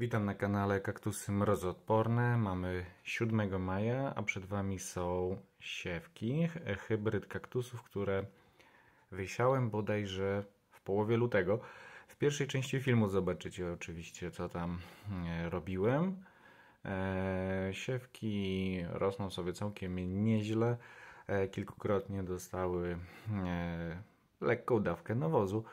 Witam na kanale Kaktusy Mrozoodporne. Mamy 7 maja, a przed Wami są siewki, e, hybryd kaktusów, które wysiałem bodajże w połowie lutego. W pierwszej części filmu zobaczycie oczywiście, co tam e, robiłem. E, siewki rosną sobie całkiem nieźle. Kilkukrotnie dostały lekką dawkę nawozu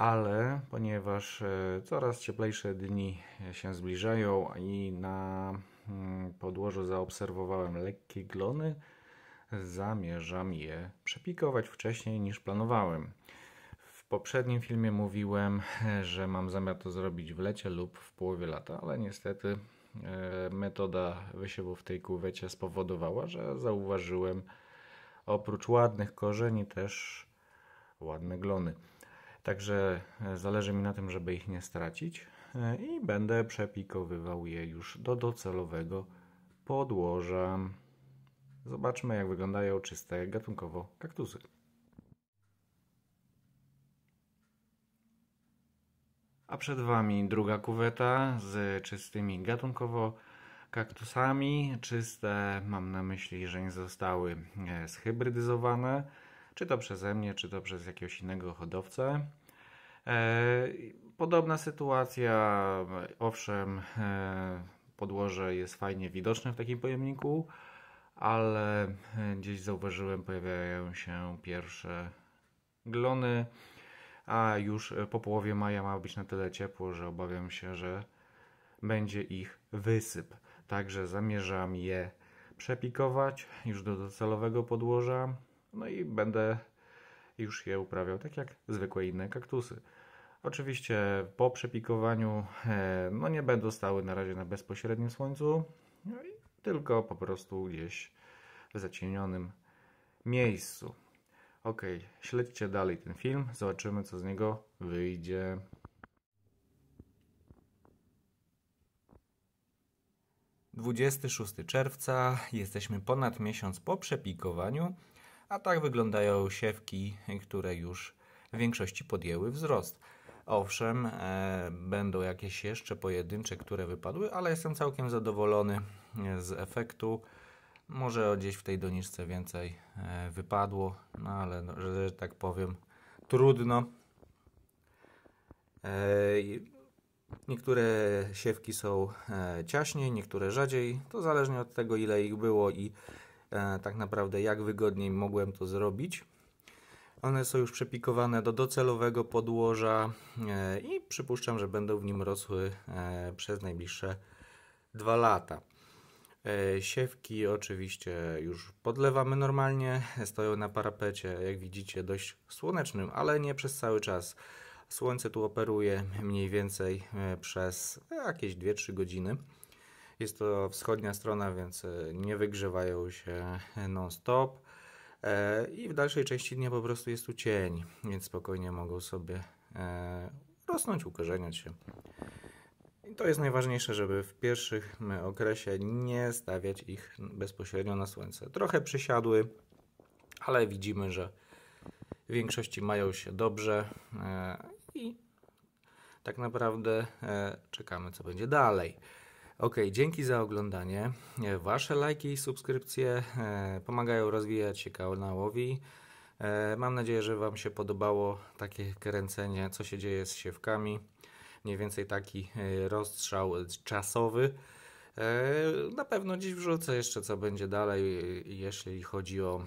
ale ponieważ e, coraz cieplejsze dni się zbliżają i na mm, podłożu zaobserwowałem lekkie glony, zamierzam je przepikować wcześniej niż planowałem. W poprzednim filmie mówiłem, że mam zamiar to zrobić w lecie lub w połowie lata, ale niestety e, metoda wysiewu w tej kuwecie spowodowała, że zauważyłem oprócz ładnych korzeni też ładne glony. Także e, zależy mi na tym, żeby ich nie stracić e, i będę przepikowywał je już do docelowego podłoża. Zobaczmy jak wyglądają czyste gatunkowo kaktusy. A przed Wami druga kuweta z czystymi gatunkowo kaktusami. Czyste mam na myśli, że nie zostały e, schybrydyzowane czy to przeze mnie, czy to przez jakiegoś innego hodowcę. E, podobna sytuacja, owszem, e, podłoże jest fajnie widoczne w takim pojemniku, ale e, gdzieś zauważyłem, pojawiają się pierwsze glony, a już po połowie maja ma być na tyle ciepło, że obawiam się, że będzie ich wysyp. Także zamierzam je przepikować już do docelowego podłoża, no i będę już je uprawiał tak jak zwykłe inne kaktusy. Oczywiście po przepikowaniu e, no nie będą stały na razie na bezpośrednim słońcu, no tylko po prostu gdzieś w zacienionym miejscu. Ok, śledźcie dalej ten film, zobaczymy co z niego wyjdzie. Dwudziesty 26 czerwca, jesteśmy ponad miesiąc po przepikowaniu. A tak wyglądają siewki, które już w większości podjęły wzrost. Owszem, e, będą jakieś jeszcze pojedyncze, które wypadły, ale jestem całkiem zadowolony e, z efektu. Może gdzieś w tej doniczce więcej e, wypadło, no ale no, że, że tak powiem, trudno. E, niektóre siewki są e, ciaśniej, niektóre rzadziej. To zależnie od tego, ile ich było i E, tak naprawdę jak wygodniej mogłem to zrobić. One są już przepikowane do docelowego podłoża e, i przypuszczam, że będą w nim rosły e, przez najbliższe dwa lata. Siewki oczywiście już podlewamy normalnie, stoją na parapecie, jak widzicie, dość słonecznym, ale nie przez cały czas. Słońce tu operuje mniej więcej przez jakieś 2-3 godziny. Jest to wschodnia strona, więc e, nie wygrzewają się non-stop. E, I w dalszej części dnia po prostu jest tu cień, więc spokojnie mogą sobie e, rosnąć, ukorzeniać się. I to jest najważniejsze, żeby w pierwszych okresie nie stawiać ich bezpośrednio na słońce. Trochę przysiadły, ale widzimy, że w większości mają się dobrze i tak naprawdę czekamy, co będzie dalej. Ok, dzięki za oglądanie. E, wasze lajki i subskrypcje e, pomagają rozwijać się kanałowi. E, mam nadzieję, że Wam się podobało takie kręcenie, co się dzieje z siewkami. Mniej więcej taki rozstrzał czasowy. Na pewno dziś wrzucę jeszcze, co będzie dalej, jeśli chodzi o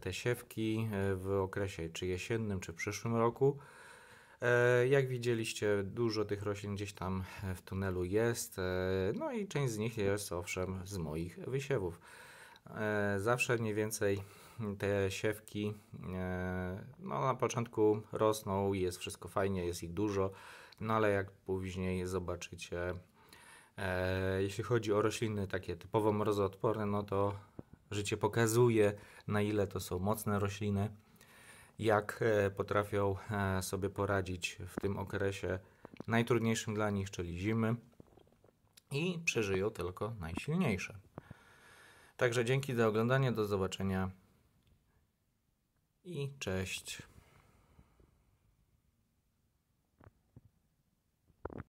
te siewki w okresie czy jesiennym, czy przyszłym roku. E, jak widzieliście, dużo tych roślin gdzieś tam e, w tunelu jest, e, no i część z nich jest owszem z moich wysiewów. Zawsze mniej więcej te siewki no na początku rosną, jest wszystko fajnie, jest ich dużo, no ale jak później zobaczycie, jeśli chodzi o rośliny takie typowo mrozoodporne, no to życie pokazuje na ile to są mocne rośliny jak e, potrafią e, sobie poradzić w tym okresie najtrudniejszym dla nich, czyli zimy, i przeżyją tylko najsilniejsze. Także dzięki za oglądanie, do zobaczenia i cześć.